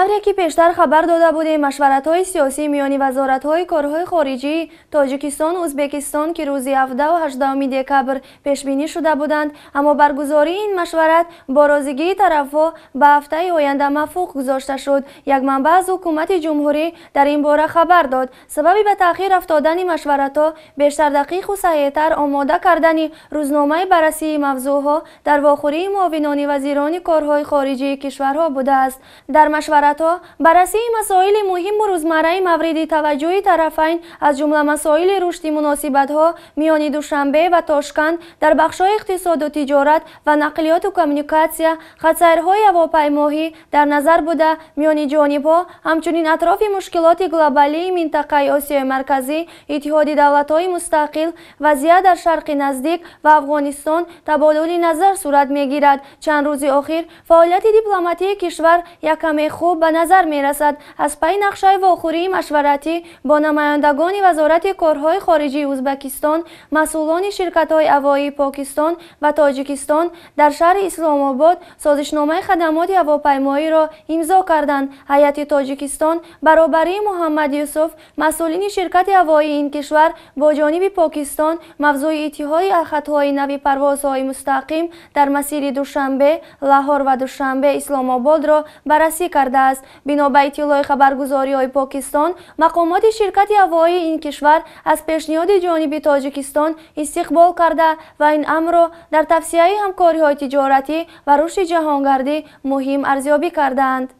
тавре ки пештар хабар дода будем машваратҳои сиёсӣ миёни вазоратҳои корҳои хориҷӣ тоҷикистону узбекистон ки рӯзи 17 декабр пешбинӣ шуда буданд аммо баргузории ин машварат бо розигии тарафҳо ба ҳафтаи оянда мавфуқ гузошта шуд як манба аз ҳукумати ҷумҳурӣ дар ин бора хабар дод сабаби ба таъхир афтодани машваратҳо бештар дақиқу саҳеҳтар омода кардани рӯзномаи баррасии мавзӯъҳо дар вохӯрии муовинони вазирони корҳои хориҷии кишварҳо будааст дар машварат вазоратҳо баррасии масоили муҳиму рӯзмарраи мавриди таваҷҷӯҳи тарафайн аз ҷумла масоили рушди муносибатҳо миёни душанбе ва тошканд дар бахшҳои иқтисоду тиҷорат ва нақлиёту коммуникатсия хатсайрҳои ҳавопаймоҳӣ дар назар буда миёни ҷонибҳо ҳамчунин атрофи мушкилоти глобалии минтақаи осиёи марказӣ иттиҳоди давлатҳои мустақил вазъият дар шарқи наздик ва афғонистон табодули назар сурат мегирад чанд рӯзи охир фаъолияти дипломатии кишвар якаме хуб به نظر می رسد. از پای نقشای واخوری مشورتی با نمایندگان وزارت کارهای خارجی ازبکستان، مسئولان شرکت های اوایی پاکستان و تاجیکستان در شهر اسلام آباد سازشنامه خدمات هواپیمایی را امضا کردند. هیئت تاجیکستان برابری محمد یوسف مسئولین شرکت هوایی این کشور با جانب پاکستان موضوع ایتیهای خطهای نوی پروازهای مستقیم در مسیر دوشنبه، لاهور و دوشنبه اسلام آباد را بررسی کرده аст. Бинобай тилои хабаргузориҳои Покистон, мақомоти ширкати ҳавоии ин кишвар аз пешниҳоди ҷониби Тоҷикистон истиқбол карда ва ин амро дар тавсияи ҳамкориҳои тиҷоратӣ ва рушди ҷаҳонгардӣ муҳим арзёбӣ карданд.